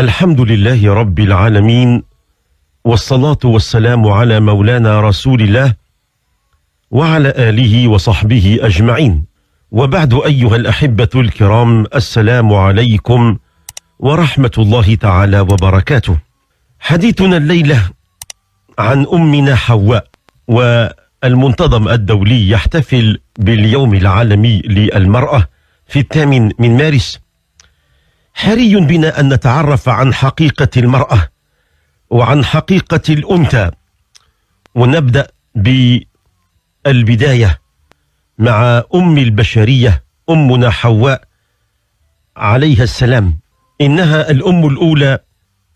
الحمد لله رب العالمين والصلاة والسلام على مولانا رسول الله وعلى آله وصحبه أجمعين وبعد أيها الأحبة الكرام السلام عليكم ورحمة الله تعالى وبركاته حديثنا الليلة عن أمنا حواء والمنتظم الدولي يحتفل باليوم العالمي للمرأة في الثامن من مارس حري بنا أن نتعرف عن حقيقة المرأة وعن حقيقة الأنثى ونبدأ بالبداية مع أم البشرية أمنا حواء عليها السلام إنها الأم الأولى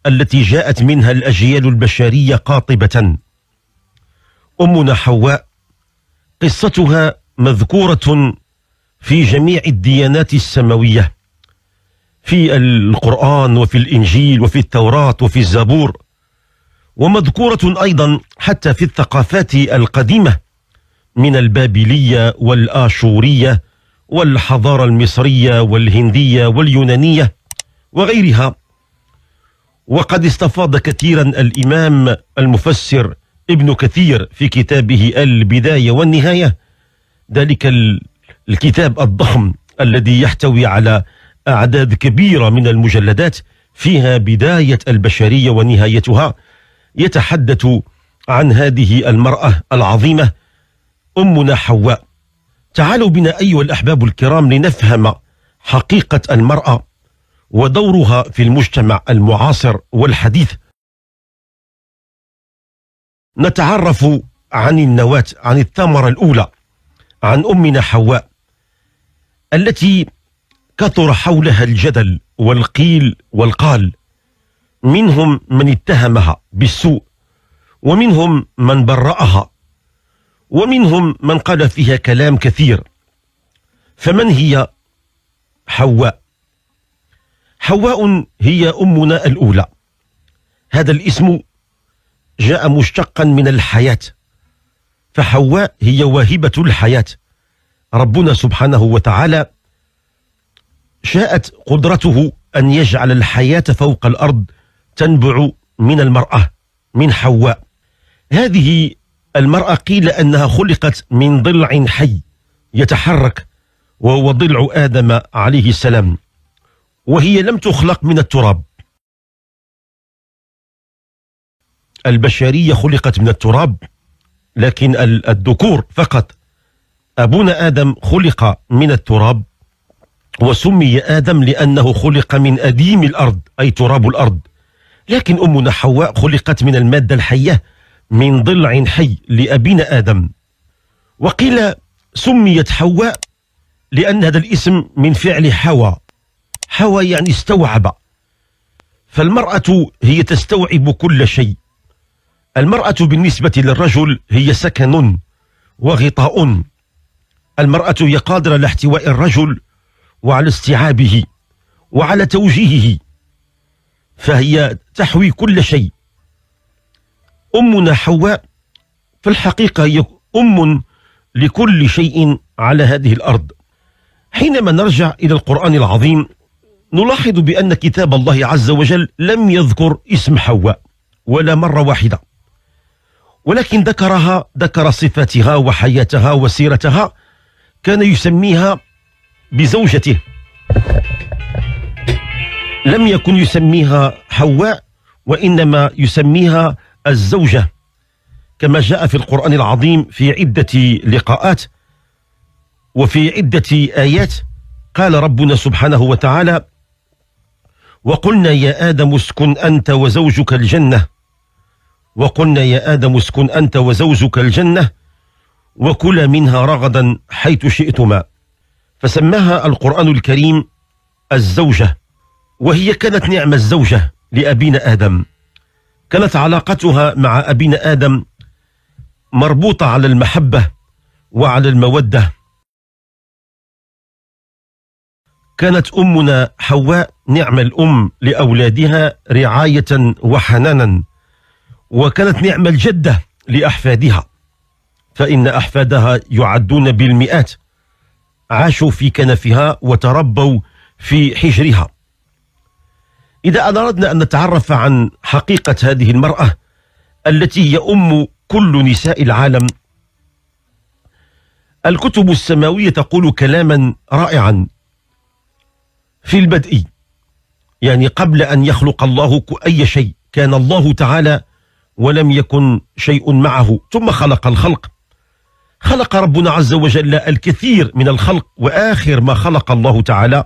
التي جاءت منها الأجيال البشرية قاطبة أمنا حواء قصتها مذكورة في جميع الديانات السماوية في القرآن وفي الإنجيل وفي التوراة وفي الزبور ومذكورة أيضا حتى في الثقافات القديمة من البابلية والآشورية والحضارة المصرية والهندية واليونانية وغيرها وقد استفاض كثيرا الإمام المفسر ابن كثير في كتابه البداية والنهاية ذلك الكتاب الضخم الذي يحتوي على أعداد كبيرة من المجلدات فيها بداية البشرية ونهايتها يتحدث عن هذه المرأة العظيمة أمنا حواء تعالوا بنا أيها الأحباب الكرام لنفهم حقيقة المرأة ودورها في المجتمع المعاصر والحديث نتعرف عن النواة عن الثمرة الأولى عن أمنا حواء التي كثر حولها الجدل والقيل والقال منهم من اتهمها بالسوء ومنهم من برأها ومنهم من قال فيها كلام كثير فمن هي حواء حواء هي أمنا الأولى هذا الاسم جاء مشتقا من الحياة فحواء هي واهبة الحياة ربنا سبحانه وتعالى شاءت قدرته أن يجعل الحياة فوق الأرض تنبع من المرأة من حواء هذه المرأة قيل أنها خلقت من ضلع حي يتحرك وهو ضلع آدم عليه السلام وهي لم تخلق من التراب البشرية خلقت من التراب لكن الذكور فقط أبونا آدم خلق من التراب وسمي آدم لأنه خلق من أديم الأرض أي تراب الأرض لكن أمنا حواء خلقت من المادة الحية من ضلع حي لأبينا آدم وقيل سميت حواء لأن هذا الاسم من فعل حوى حوى يعني استوعب فالمرأة هي تستوعب كل شيء المرأة بالنسبة للرجل هي سكن وغطاء المرأة هي قادرة على احتواء الرجل وعلى استيعابه وعلى توجيهه فهي تحوي كل شيء أمنا حواء في الحقيقة هي أم لكل شيء على هذه الأرض حينما نرجع إلى القرآن العظيم نلاحظ بأن كتاب الله عز وجل لم يذكر اسم حواء ولا مرة واحدة ولكن ذكرها ذكر صفاتها وحياتها وسيرتها كان يسميها بزوجته لم يكن يسميها حواء وإنما يسميها الزوجة كما جاء في القرآن العظيم في عدة لقاءات وفي عدة آيات قال ربنا سبحانه وتعالى وقلنا يا آدم اسكن أنت وزوجك الجنة وقلنا يا آدم اسكن أنت وزوجك الجنة وكلا منها رغدا حيث شئتما فسماها القرآن الكريم الزوجة وهي كانت نعمة الزوجة لأبينا آدم كانت علاقتها مع أبينا آدم مربوطة على المحبة وعلى المودة كانت أمنا حواء نعم الأم لأولادها رعاية وحنانا وكانت نعم الجدة لأحفادها فإن أحفادها يعدون بالمئات عاشوا في كنفها وتربوا في حجرها إذا أردنا أن نتعرف عن حقيقة هذه المرأة التي يؤم كل نساء العالم الكتب السماوية تقول كلاما رائعا في البدء يعني قبل أن يخلق الله أي شيء كان الله تعالى ولم يكن شيء معه ثم خلق الخلق خلق ربنا عز وجل الكثير من الخلق وآخر ما خلق الله تعالى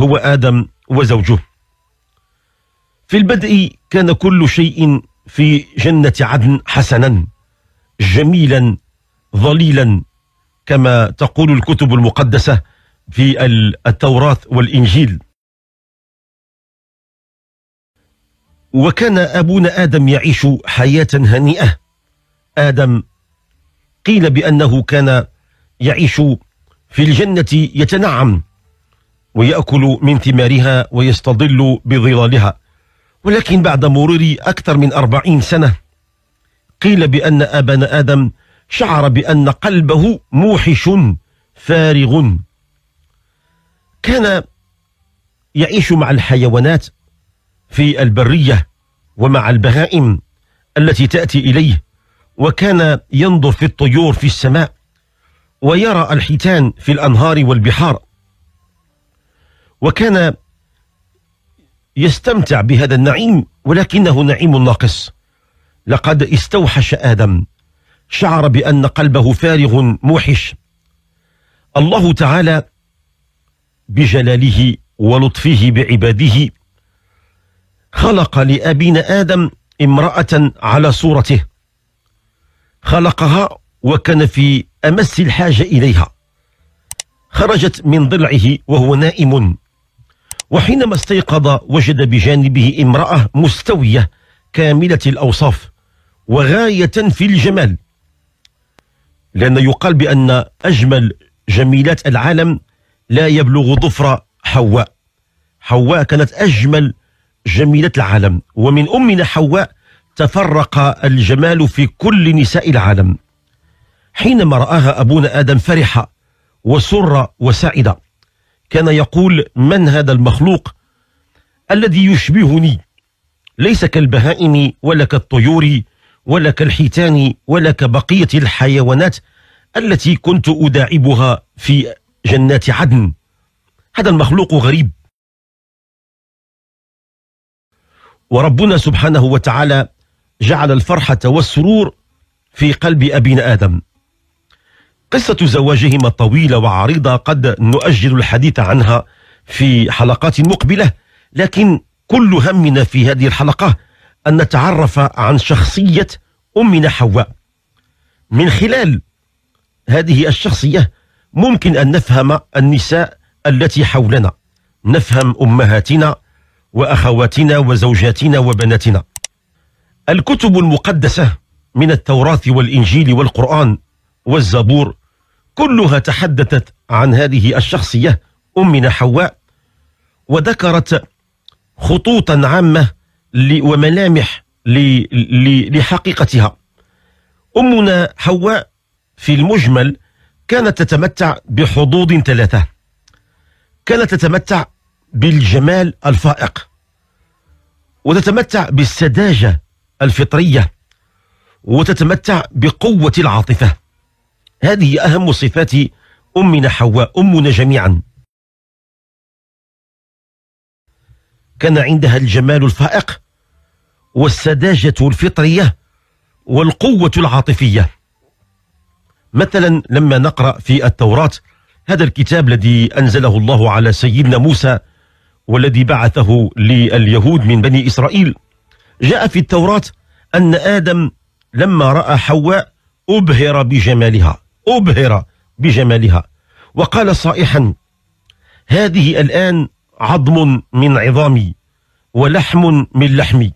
هو آدم وزوجه في البدء كان كل شيء في جنة عدن حسنا جميلا ظليلا كما تقول الكتب المقدسة في التوراة والإنجيل وكان أبونا آدم يعيش حياة هنيئة آدم قيل بأنه كان يعيش في الجنة يتنعم ويأكل من ثمارها ويستظل بظلالها ولكن بعد مرور أكثر من أربعين سنة قيل بأن أبان آدم شعر بأن قلبه موحش فارغ كان يعيش مع الحيوانات في البرية ومع البهائم التي تأتي إليه وكان ينظر في الطيور في السماء ويرى الحيتان في الأنهار والبحار وكان يستمتع بهذا النعيم ولكنه نعيم ناقص لقد استوحش آدم شعر بأن قلبه فارغ موحش الله تعالى بجلاله ولطفه بعباده خلق لأبينا آدم امرأة على صورته خلقها وكان في أمس الحاجة إليها خرجت من ضلعه وهو نائم وحينما استيقظ وجد بجانبه امرأة مستوية كاملة الأوصاف وغاية في الجمال لأن يقال بأن أجمل جميلات العالم لا يبلغ ظفر حواء حواء كانت أجمل جميلة العالم ومن أمنا حواء تفرق الجمال في كل نساء العالم حينما رآها أبونا آدم فرحة وسر وسعيدة كان يقول من هذا المخلوق الذي يشبهني ليس كالبهائم ولا كالطيور ولا كالحيتان ولا كبقية الحيوانات التي كنت أداعبها في جنات عدن هذا المخلوق غريب وربنا سبحانه وتعالى جعل الفرحة والسرور في قلب أبينا آدم قصة زواجهما طويلة وعريضة قد نؤجل الحديث عنها في حلقات مقبلة لكن كل همنا في هذه الحلقة أن نتعرف عن شخصية أمنا حواء من خلال هذه الشخصية ممكن أن نفهم النساء التي حولنا نفهم أمهاتنا وأخواتنا وزوجاتنا وبناتنا الكتب المقدسة من التوراة والإنجيل والقرآن والزبور كلها تحدثت عن هذه الشخصية أمنا حواء وذكرت خطوطا عامة وملامح لحقيقتها أمنا حواء في المجمل كانت تتمتع بحظوظ ثلاثة كانت تتمتع بالجمال الفائق وتتمتع بالسذاجة الفطرية وتتمتع بقوة العاطفة هذه أهم صفات أمنا حواء أمنا جميعا كان عندها الجمال الفائق والسذاجة الفطرية والقوة العاطفية مثلا لما نقرأ في التوراة هذا الكتاب الذي أنزله الله على سيدنا موسى والذي بعثه لليهود من بني إسرائيل جاء في التوراة أن آدم لما رأى حواء أبهر بجمالها أبهر بجمالها وقال صائحا هذه الآن عظم من عظامي ولحم من لحمي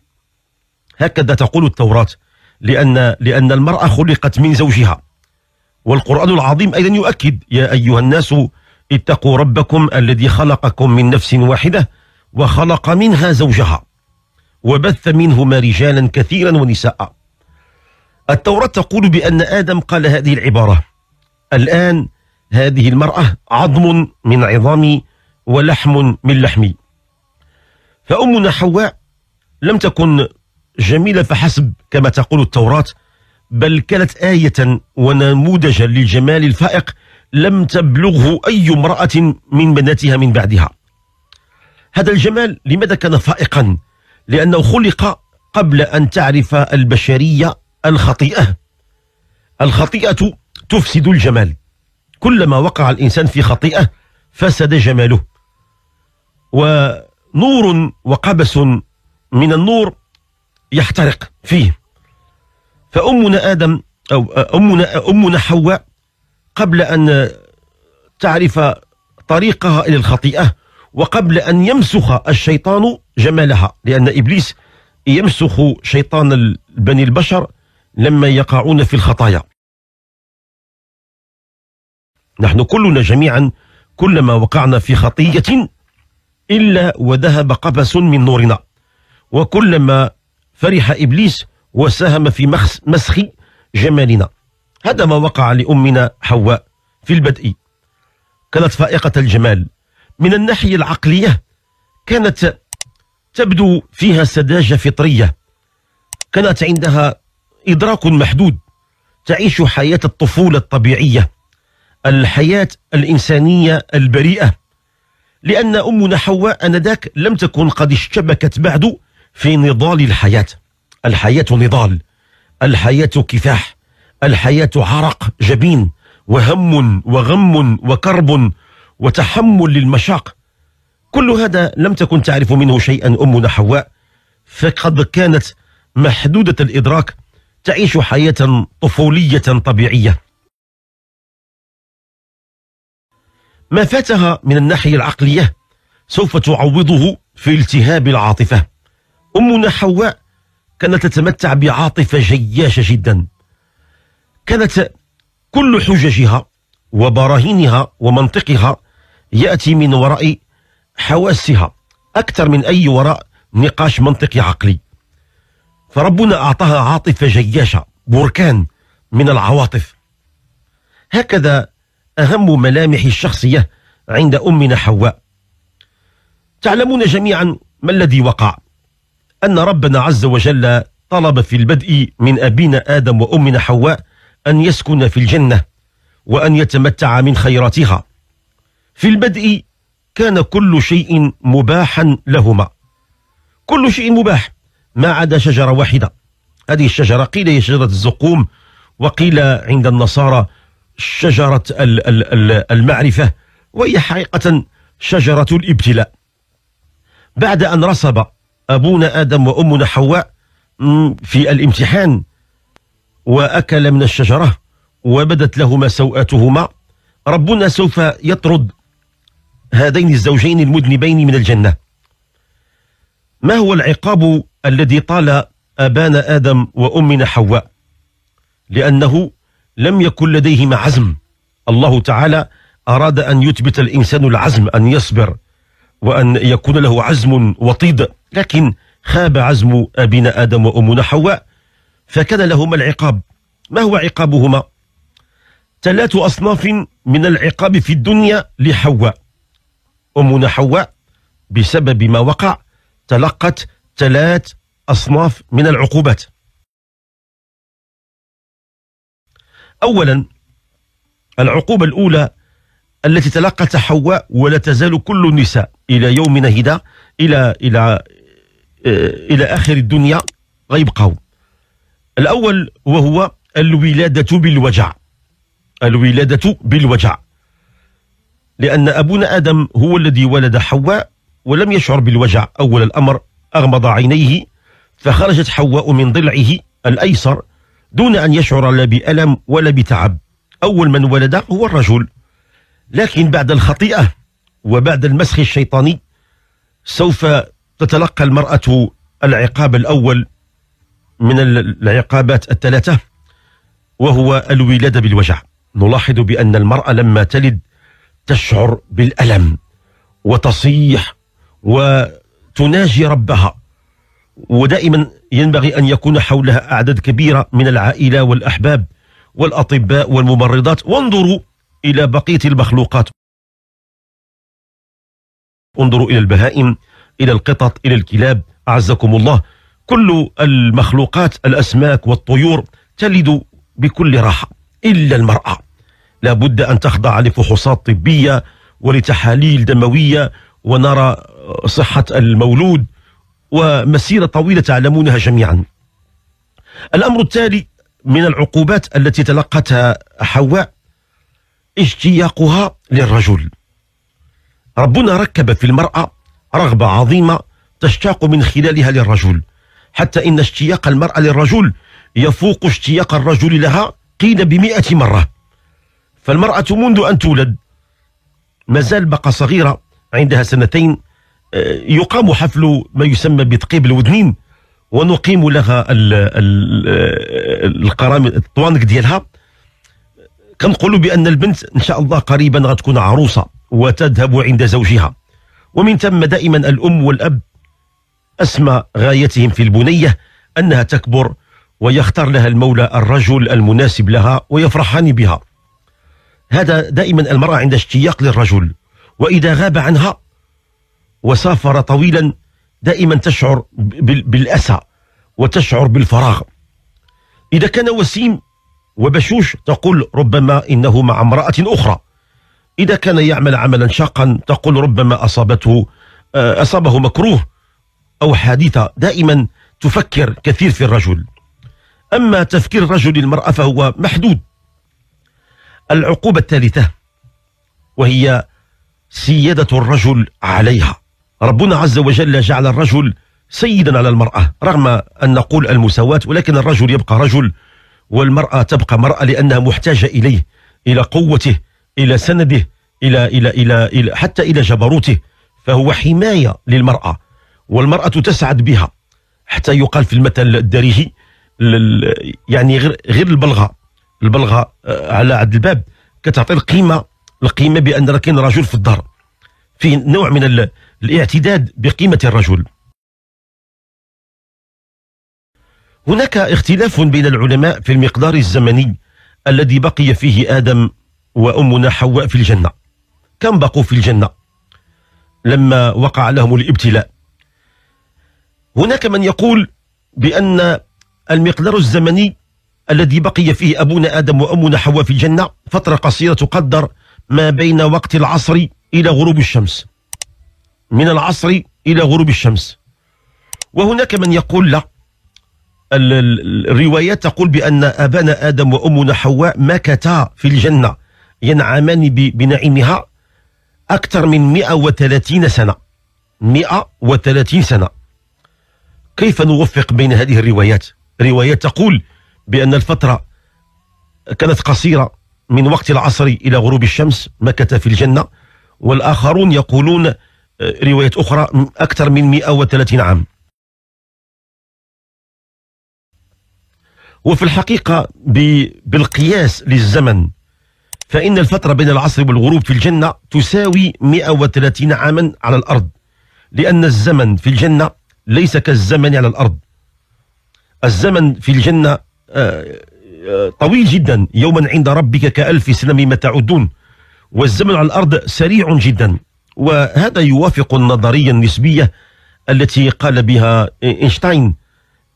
هكذا تقول التوراة لأن, لأن المرأة خلقت من زوجها والقرآن العظيم أيضا يؤكد يا أيها الناس اتقوا ربكم الذي خلقكم من نفس واحدة وخلق منها زوجها وبث منهما رجالا كثيرا ونساء التوراة تقول بأن آدم قال هذه العبارة الآن هذه المرأة عظم من عظامي ولحم من لحمي فأمنا حواء لم تكن جميلة فحسب كما تقول التوراة بل كانت آية ونموذجا للجمال الفائق لم تبلغه أي امرأة من بناتها من بعدها هذا الجمال لماذا كان فائقا لأنه خلق قبل أن تعرف البشرية الخطيئة الخطيئة تفسد الجمال كلما وقع الإنسان في خطيئة فسد جماله ونور وقبس من النور يحترق فيه فأمنا آدم أو أمنا, أمنا حواء قبل أن تعرف طريقها إلى الخطيئة وقبل أن يمسخ الشيطان جمالها لأن إبليس يمسخ شيطان بني البشر لما يقعون في الخطايا نحن كلنا جميعا كلما وقعنا في خطية إلا وذهب قبس من نورنا وكلما فرح إبليس وساهم في مسخ جمالنا هذا ما وقع لأمنا حواء في البدء كانت فائقة الجمال من الناحية العقلية كانت تبدو فيها سذاجة فطرية كانت عندها إدراك محدود تعيش حياة الطفولة الطبيعية الحياة الإنسانية البريئة لأن أمنا حواء أنذاك لم تكن قد اشتبكت بعد في نضال الحياة الحياة نضال الحياة كفاح الحياة عرق جبين وهم وغم وكرب وتحمل للمشاق كل هذا لم تكن تعرف منه شيئا أمنا حواء فقد كانت محدودة الإدراك تعيش حياة طفولية طبيعية ما فاتها من الناحية العقلية سوف تعوضه في التهاب العاطفة أمنا حواء كانت تتمتع بعاطفة جياشة جدا كانت كل حججها وبراهينها ومنطقها يأتي من وراء حواسها أكثر من أي وراء نقاش منطقي عقلي فربنا أعطاها عاطفة جياشة بركان من العواطف هكذا أهم ملامح الشخصية عند أمنا حواء تعلمون جميعا ما الذي وقع أن ربنا عز وجل طلب في البدء من أبينا آدم وأمنا حواء أن يسكن في الجنة وأن يتمتع من خيراتها في البدء كان كل شيء مباحا لهما كل شيء مباح ما عدا شجرة واحدة هذه الشجرة قيل هي شجرة الزقوم وقيل عند النصارى شجرة المعرفة وهي حقيقة شجرة الابتلاء بعد أن رسب أبونا آدم وأمنا حواء في الامتحان وأكل من الشجرة وبدت لهما سوآتهما ربنا سوف يطرد هذين الزوجين المذنبين من الجنة ما هو العقاب الذي طال أبانا آدم وأمنا حواء لأنه لم يكن لديهما عزم الله تعالى أراد أن يثبت الإنسان العزم أن يصبر وأن يكون له عزم وطيد لكن خاب عزم أبينا آدم وأمنا حواء فكان لهما العقاب ما هو عقابهما؟ ثلاث أصناف من العقاب في الدنيا لحواء أمنا حواء بسبب ما وقع تلقت ثلاث أصناف من العقوبات أولا العقوبة الأولى التي تلقتها حواء ولا تزال كل النساء إلى يومنا هذا إلى إلى آه، إلى آخر الدنيا قوم الأول وهو الولادة بالوجع الولادة بالوجع لأن أبونا آدم هو الذي ولد حواء ولم يشعر بالوجع أول الأمر أغمض عينيه فخرجت حواء من ضلعه الأيسر دون أن يشعر لا بألم ولا بتعب أول من ولد هو الرجل لكن بعد الخطيئة وبعد المسخ الشيطاني سوف تتلقى المرأة العقاب الأول من العقابات الثلاثة وهو الولادة بالوجع نلاحظ بأن المرأة لما تلد تشعر بالألم وتصيح وتناجي ربها ودائما ينبغي أن يكون حولها أعداد كبيرة من العائلة والأحباب والأطباء والممرضات وانظروا إلى بقية المخلوقات انظروا إلى البهائم إلى القطط إلى الكلاب أعزكم الله كل المخلوقات الأسماك والطيور تلد بكل راحة إلا المرأة لابد أن تخضع لفحوصات طبية ولتحاليل دموية ونرى صحة المولود ومسيرة طويلة تعلمونها جميعا الأمر التالي من العقوبات التي تلقتها حواء اشتياقها للرجل ربنا ركب في المرأة رغبة عظيمة تشتاق من خلالها للرجل حتى إن اشتياق المرأة للرجل يفوق اشتياق الرجل لها قيل بمئة مرة فالمرأة منذ أن تولد ما زال بقى صغيرة عندها سنتين آه، يقام حفل ما يسمى بتقيب الودنين ونقيم لها آه، القرام الطوانق ديالها كنقولوا بان البنت ان شاء الله قريبا غتكون عروسه وتذهب عند زوجها ومن ثم دائما الام والاب اسمى غايتهم في البنيه انها تكبر ويختار لها المولى الرجل المناسب لها ويفرحان بها هذا دائما المرأة عندها اشتياق للرجل وإذا غاب عنها وسافر طويلا دائما تشعر بالأسى وتشعر بالفراغ إذا كان وسيم وبشوش تقول ربما إنه مع امرأة أخرى إذا كان يعمل عملا شاقا تقول ربما أصابته آه، أصابه مكروه أو حادثة دائما تفكر كثير في الرجل أما تفكير الرجل للمرأة فهو محدود العقوبة الثالثة وهي سيادة الرجل عليها ربنا عز وجل جعل الرجل سيدا على المرأة رغم أن نقول المساواة ولكن الرجل يبقى رجل والمرأة تبقى مرأة لأنها محتاجة إليه إلى قوته إلى سنده إلى إلى إلى, إلى حتى إلى جبروته فهو حماية للمرأة والمرأة تسعد بها حتى يقال في المثل الدارجي يعني غير غير البلغة البلغه آه، على عند الباب كتعطي القيمه القيمه بان راه كاين رجل في الدار فيه نوع من الاعتداد بقيمه الرجل هناك اختلاف بين العلماء في المقدار الزمني الذي بقي فيه ادم وامنا حواء في الجنه كم بقوا في الجنه لما وقع لهم الابتلاء هناك من يقول بان المقدار الزمني الذي بقي فيه أبونا آدم وأمنا حواء في الجنة فترة قصيرة تقدر ما بين وقت العصر إلى غروب الشمس من العصر إلى غروب الشمس وهناك من يقول لا الروايات تقول بأن أبانا آدم وأمنا حواء مكتا في الجنة ينعمان بنعيمها أكثر من 130 سنة 130 سنة كيف نوفق بين هذه الروايات؟ روايات تقول بأن الفترة كانت قصيرة من وقت العصر إلى غروب الشمس مكث في الجنة والآخرون يقولون آه، رواية أخرى أكثر من 130 عام وفي الحقيقة بالقياس للزمن فإن الفترة بين العصر والغروب في الجنة تساوي 130 عاما على الأرض لأن الزمن في الجنة ليس كالزمن على الأرض الزمن في الجنة آه، آه، طويل جدا يوما عند ربك كألف سنة مما تعدون والزمن على الأرض سريع جدا وهذا يوافق النظرية النسبية التي قال بها إينشتاين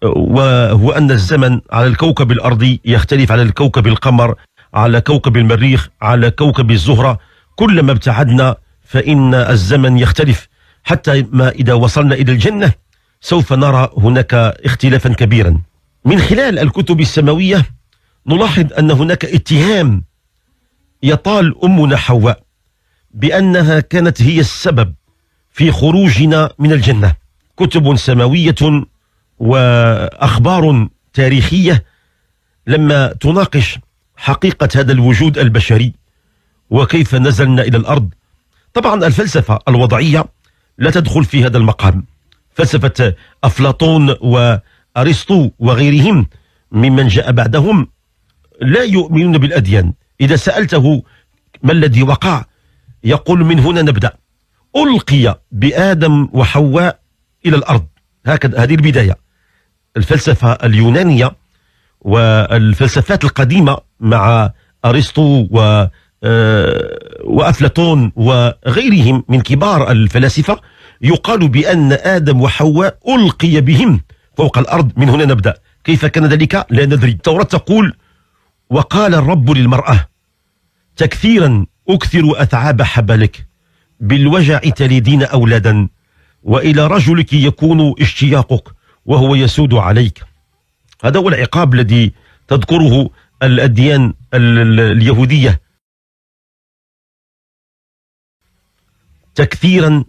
آه، وهو أن الزمن على الكوكب الأرضي يختلف على الكوكب القمر على كوكب المريخ على كوكب الزهرة كلما ابتعدنا فإن الزمن يختلف حتى ما إذا وصلنا إلى الجنة سوف نرى هناك اختلافا كبيرا من خلال الكتب السماوية نلاحظ أن هناك اتهام يطال أمنا حواء بأنها كانت هي السبب في خروجنا من الجنة كتب سماوية وأخبار تاريخية لما تناقش حقيقة هذا الوجود البشري وكيف نزلنا إلى الأرض طبعا الفلسفة الوضعية لا تدخل في هذا المقام فلسفة أفلاطون و أرسطو وغيرهم ممن جاء بعدهم لا يؤمنون بالأديان إذا سألته ما الذي وقع يقول من هنا نبدأ ألقي بآدم وحواء إلى الأرض هكذا هذه البداية الفلسفة اليونانية والفلسفات القديمة مع أرسطو و آه، وأفلاطون وغيرهم من كبار الفلاسفة يقال بأن آدم وحواء ألقي بهم فوق الأرض من هنا نبدأ كيف كان ذلك لا ندري التوراة تقول وقال الرب للمرأة تكثيرا أكثر أثعاب حبلك بالوجع تلدين أولادا وإلى رجلك يكون اشتياقك وهو يسود عليك هذا هو العقاب الذي تذكره الأديان اليهودية تكثيرا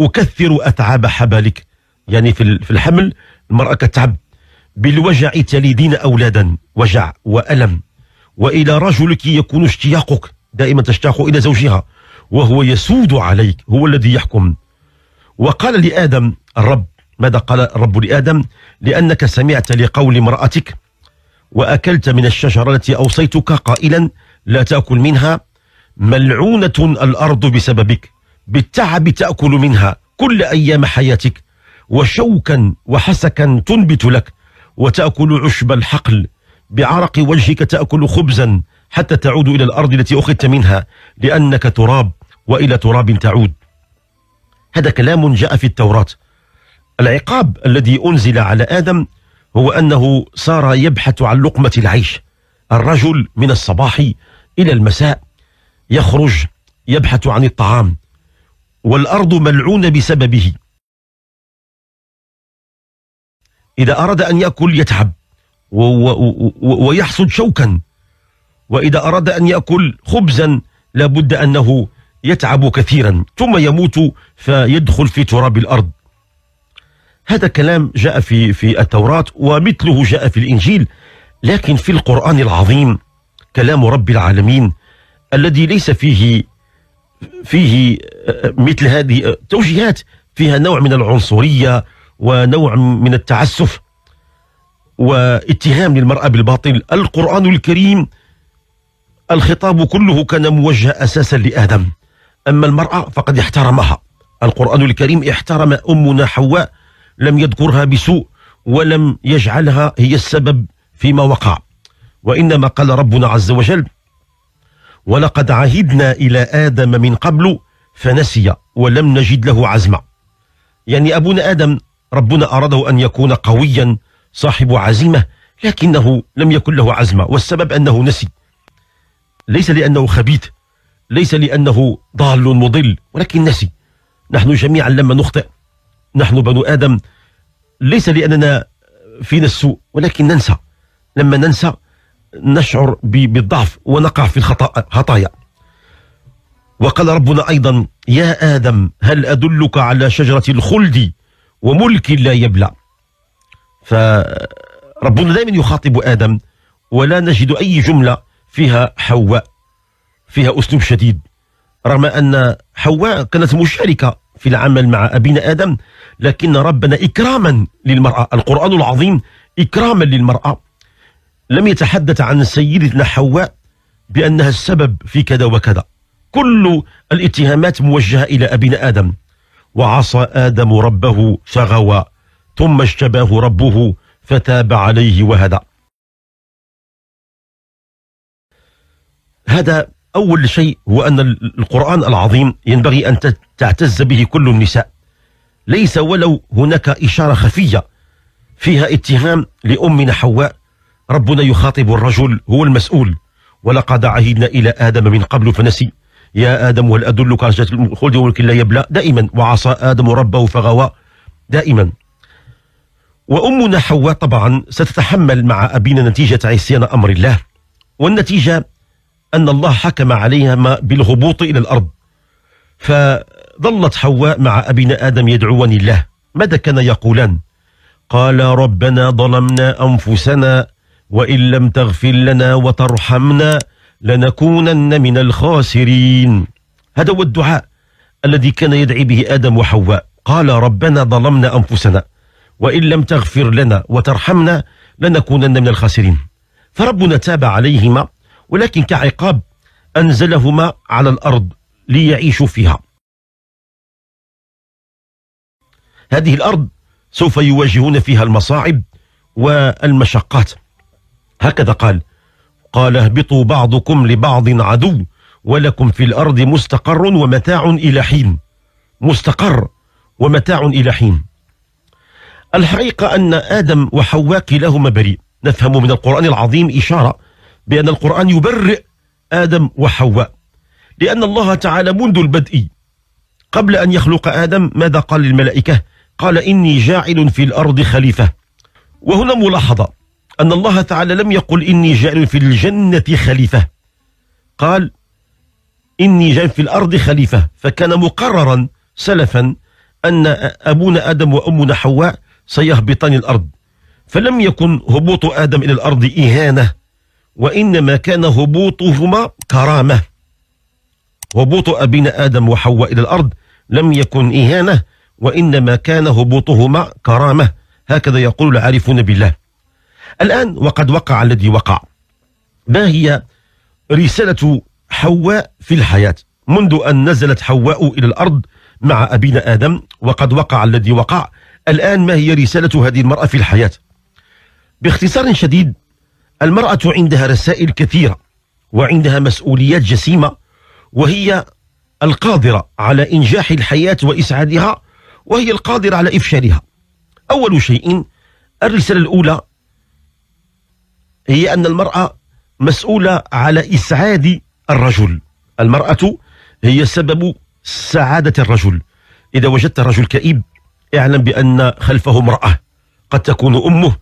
أكثر أتعاب حبلك يعني في في الحمل المرأة كتعب بالوجع تلدين أولادا وجع وألم وإلى رجلك يكون اشتياقك دائما تشتاق إلى زوجها وهو يسود عليك هو الذي يحكم وقال لآدم الرب ماذا قال الرب لآدم لأنك سمعت لقول امرأتك وأكلت من الشجرة التي أوصيتك قائلا لا تأكل منها ملعونة الأرض بسببك بالتعب تأكل منها كل أيام حياتك وشوكا وحسكا تنبت لك وتأكل عشب الحقل بعرق وجهك تأكل خبزا حتى تعود إلى الأرض التي أخذت منها لأنك تراب وإلى تراب تعود هذا كلام جاء في التوراة العقاب الذي أنزل على آدم هو أنه صار يبحث عن لقمة العيش الرجل من الصباح إلى المساء يخرج يبحث عن الطعام والأرض ملعونة بسببه إذا أراد أن يأكل يتعب ويحصد شوكا وإذا أراد أن يأكل خبزا لابد أنه يتعب كثيرا ثم يموت فيدخل في تراب الأرض هذا كلام جاء في في التوراة ومثله جاء في الإنجيل لكن في القرآن العظيم كلام رب العالمين الذي ليس فيه فيه آه، مثل هذه آه، توجيهات فيها نوع من العنصرية ونوع من التعسف واتهام للمرأة بالباطل القرآن الكريم الخطاب كله كان موجه أساسا لآدم أما المرأة فقد احترمها القرآن الكريم احترم أمنا حواء لم يذكرها بسوء ولم يجعلها هي السبب فيما وقع وإنما قال ربنا عز وجل ولقد عهدنا إلى آدم من قبل فنسي ولم نجد له عزما يعني أبونا آدم ربنا أراده أن يكون قويا صاحب عزيمة لكنه لم يكن له عزمة والسبب أنه نسي ليس لأنه خبيث ليس لأنه ضال مضل ولكن نسي نحن جميعا لما نخطئ نحن بنو آدم ليس لأننا فينا السوء ولكن ننسى لما ننسى نشعر بالضعف ونقع في الخطايا وقال ربنا أيضا يا آدم هل أدلك على شجرة الخلد وملك لا يبلى فربنا دائما يخاطب آدم ولا نجد أي جملة فيها حواء فيها أسلوب شديد رغم أن حواء كانت مشاركة في العمل مع أبينا آدم لكن ربنا إكراما للمرأة القرآن العظيم إكراما للمرأة لم يتحدث عن سيدتنا حواء بأنها السبب في كذا وكذا كل الاتهامات موجهة إلى أبينا آدم وعصى آدم ربه فغوى ثم اجتباه ربه فتاب عليه وهدى هذا أول شيء هو أن القرآن العظيم ينبغي أن تعتز به كل النساء ليس ولو هناك إشارة خفية فيها اتهام لأمنا حواء ربنا يخاطب الرجل هو المسؤول ولقد عهدنا إلى آدم من قبل فنسي يا آدم هل أدلك على شجرة الخلد وملك لا يبلى دائما وعصى آدم ربه فغوى دائما وأمنا حواء طبعا ستتحمل مع أبينا نتيجة عصيان أمر الله والنتيجة أن الله حكم عليها بالهبوط إلى الأرض فظلت حواء مع أبينا آدم يدعوان الله ماذا كان يقولان قال ربنا ظلمنا أنفسنا وإن لم تغفر لنا وترحمنا لنكونن من الخاسرين هذا هو الدعاء الذي كان يدعي به آدم وحواء قال ربنا ظلمنا أنفسنا وإن لم تغفر لنا وترحمنا لنكونن من الخاسرين فربنا تاب عليهما ولكن كعقاب أنزلهما على الأرض ليعيشوا فيها هذه الأرض سوف يواجهون فيها المصاعب والمشقات هكذا قال قال اهبطوا بعضكم لبعض عدو ولكم في الأرض مستقر ومتاع إلى حين مستقر ومتاع إلى حين الحقيقة أن آدم وحواء كلاهما بريء نفهم من القرآن العظيم إشارة بأن القرآن يبرئ آدم وحواء لأن الله تعالى منذ البدء قبل أن يخلق آدم ماذا قال للملائكة قال إني جاعل في الأرض خليفة وهنا ملاحظة أن الله تعالى لم يقل إني جعل في الجنة خليفة قال إني جعل في الأرض خليفة فكان مقررا سلفا أن أبونا آدم وأمنا حواء سيهبطان الأرض فلم يكن هبوط آدم إلى الأرض إهانة وإنما كان هبوطهما كرامة هبوط أبينا آدم وحواء إلى الأرض لم يكن إهانة وإنما كان هبوطهما كرامة هكذا يقول العارفون بالله الآن وقد وقع الذي وقع ما هي رسالة حواء في الحياة منذ أن نزلت حواء إلى الأرض مع أبينا آدم وقد وقع الذي وقع الآن ما هي رسالة هذه المرأة في الحياة باختصار شديد المرأة عندها رسائل كثيرة وعندها مسؤوليات جسيمة وهي القادرة على إنجاح الحياة وإسعادها وهي القادرة على إفشالها أول شيء الرسالة الأولى هي أن المرأة مسؤولة على إسعاد الرجل المرأة هي سبب سعادة الرجل إذا وجدت الرجل كئيب اعلم بأن خلفه امرأة قد تكون أمه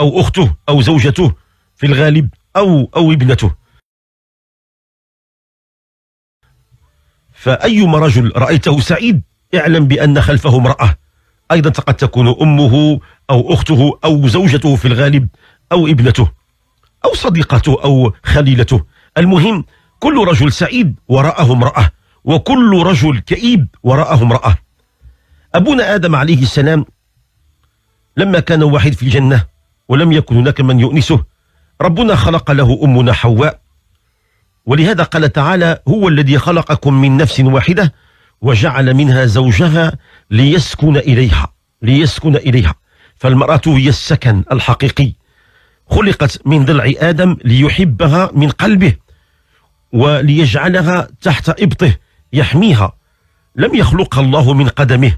أو أخته أو زوجته في الغالب أو أو ابنته فأيما رجل رأيته سعيد اعلم بأن خلفه امرأة أيضا قد تكون أمه أو أخته أو زوجته في الغالب أو ابنته أو صديقته أو خليلته المهم كل رجل سعيد وراءه امرأة وكل رجل كئيب وراءه امرأة أبونا آدم عليه السلام لما كان واحد في الجنة ولم يكن هناك من يؤنسه ربنا خلق له أمنا حواء ولهذا قال تعالى هو الذي خلقكم من نفس واحدة وجعل منها زوجها ليسكن إليها ليسكن إليها فالمرأة هي السكن الحقيقي خلقت من ضلع آدم ليحبها من قلبه وليجعلها تحت إبطه يحميها لم يخلقها الله من قدمه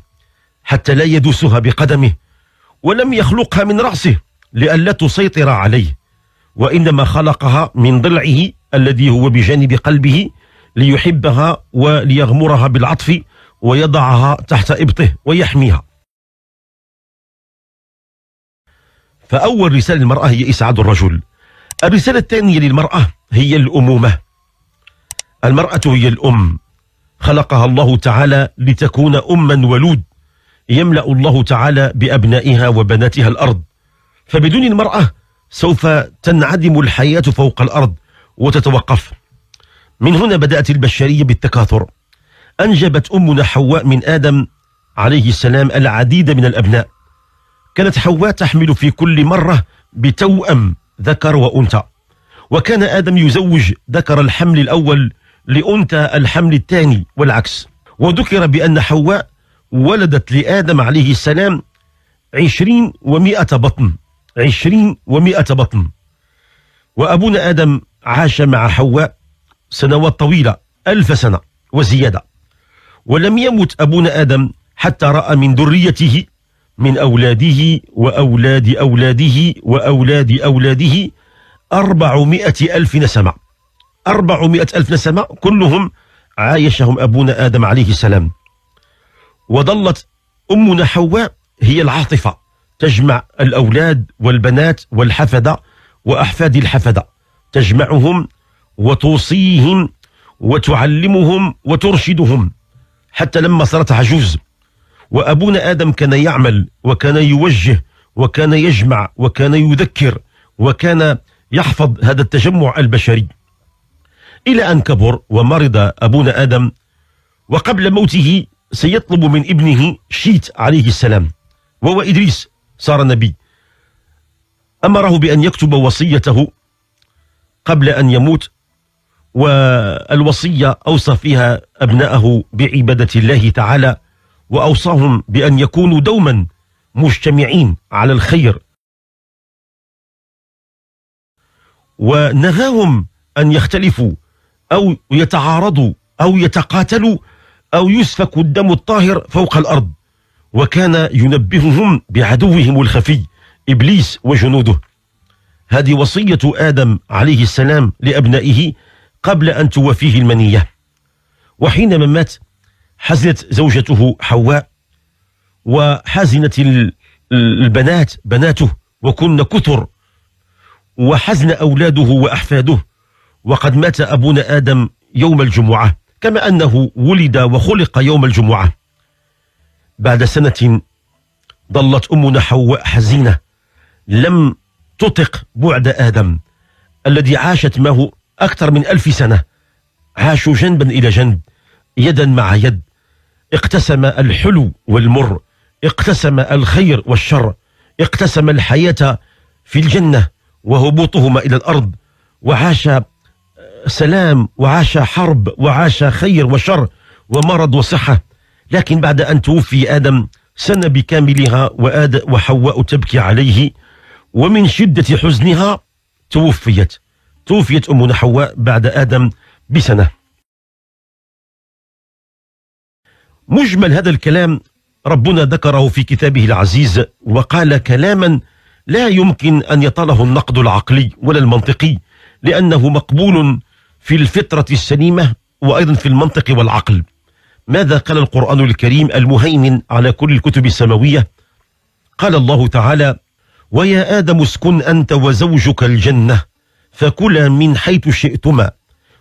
حتى لا يدوسها بقدمه ولم يخلقها من رأسه لئلا تسيطر عليه وإنما خلقها من ضلعه الذي هو بجانب قلبه ليحبها وليغمرها بالعطف ويضعها تحت إبطه ويحميها فأول رسالة للمرأة هي إسعاد الرجل الرسالة الثانية للمرأة هي الأمومة المرأة هي الأم خلقها الله تعالى لتكون أما ولود يملأ الله تعالى بأبنائها وبناتها الأرض فبدون المرأة سوف تنعدم الحياة فوق الأرض وتتوقف من هنا بدأت البشرية بالتكاثر أنجبت أمنا حواء من آدم عليه السلام العديد من الأبناء كانت حواء تحمل في كل مرة بتوأم ذكر وأنثى وكان آدم يزوج ذكر الحمل الأول لأنثى الحمل الثاني والعكس وذكر بأن حواء ولدت لآدم عليه السلام عشرين ومائة بطن عشرين ومائة بطن وأبونا آدم عاش مع حواء سنوات طويلة ألف سنة وزيادة ولم يمت أبونا آدم حتى رأى من ذريته من أولاده وأولاد أولاده وأولاد أولاده أربعمائة ألف نسمة أربعمائة ألف نسمة كلهم عايشهم أبونا آدم عليه السلام وظلت أمنا حواء هي العاطفة تجمع الأولاد والبنات والحفدة وأحفاد الحفدة تجمعهم وتوصيهم وتعلمهم وترشدهم حتى لما صارت عجوز وأبونا آدم كان يعمل وكان يوجه وكان يجمع وكان يذكر وكان يحفظ هذا التجمع البشري إلى أن كبر ومرض أبونا آدم وقبل موته سيطلب من ابنه شيت عليه السلام وهو إدريس صار نبي أمره بأن يكتب وصيته قبل أن يموت والوصية أوصى فيها أبنائه بعبادة الله تعالى وأوصاهم بأن يكونوا دوما مجتمعين على الخير ونهاهم أن يختلفوا أو يتعارضوا أو يتقاتلوا أو يسفك الدم الطاهر فوق الأرض وكان ينبههم بعدوهم الخفي إبليس وجنوده هذه وصية آدم عليه السلام لأبنائه قبل أن توفيه المنية وحينما مات حزنت زوجته حواء وحزنت البنات بناته وكن كثر وحزن أولاده وأحفاده وقد مات أبونا آدم يوم الجمعة كما أنه ولد وخلق يوم الجمعة بعد سنة ظلت أمنا حواء حزينة لم تطق بعد آدم الذي عاشت معه أكثر من ألف سنة عاشوا جنبا إلى جنب يدا مع يد اقتسم الحلو والمر اقتسم الخير والشر اقتسم الحياة في الجنة وهبوطهما إلى الأرض وعاش آه، سلام وعاش حرب وعاش خير وشر ومرض وصحة لكن بعد أن توفي آدم سنة بكاملها وآد وحواء تبكي عليه ومن شدة حزنها توفيت توفيت أمنا حواء بعد آدم بسنة مجمل هذا الكلام ربنا ذكره في كتابه العزيز وقال كلاما لا يمكن أن يطاله النقد العقلي ولا المنطقي لأنه مقبول في الفطرة السليمة وأيضا في المنطق والعقل ماذا قال القرآن الكريم المهيمن على كل الكتب السماوية قال الله تعالى ويا آدم اسكن أنت وزوجك الجنة فكلا من حيث شئتما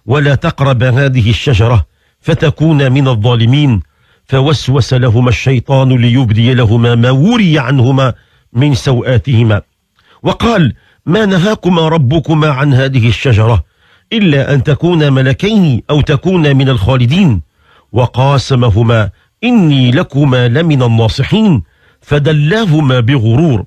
ولا تقرب هذه الشجرة فتكون من الظالمين فوسوس لهما الشيطان ليبدي لهما ما وري عنهما من سوآتهما وقال ما نهاكما ربكما عن هذه الشجرة إلا أن تكونا ملكين أو تكونا من الخالدين وقاسمهما إني لكما لمن الناصحين فدلاهما بغرور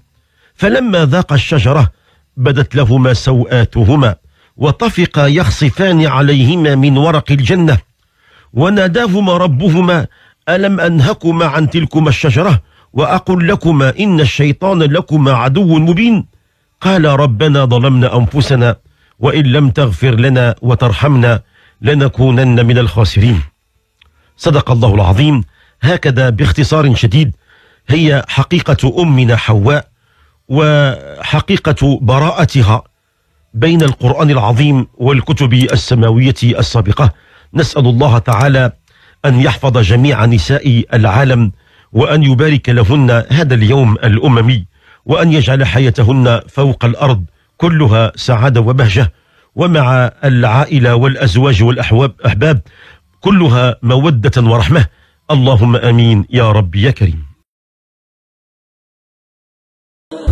فلما ذاق الشجرة بدت لهما سوآتهما وطفقا يخصفان عليهما من ورق الجنة وناداهما ربهما ألم أنهكما عن تلكما الشجرة وأقل لكما إن الشيطان لكما عدو مبين قال ربنا ظلمنا أنفسنا وإن لم تغفر لنا وترحمنا لنكونن من الخاسرين صدق الله العظيم هكذا باختصار شديد هي حقيقة أمنا حواء وحقيقة براءتها بين القرآن العظيم والكتب السماوية السابقة نسأل الله تعالى أن يحفظ جميع نساء العالم وأن يبارك لهن هذا اليوم الأممي وأن يجعل حياتهن فوق الأرض كلها سعادة وبهجة ومع العائلة والأزواج والأحباب كلها مودة ورحمة اللهم آمين يا رب يا كريم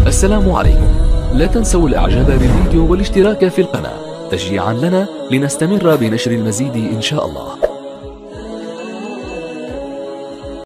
السلام عليكم لا تنسوا الإعجاب بالفيديو والاشتراك في القناة تشجيعا لنا لنستمر بنشر المزيد إن شاء الله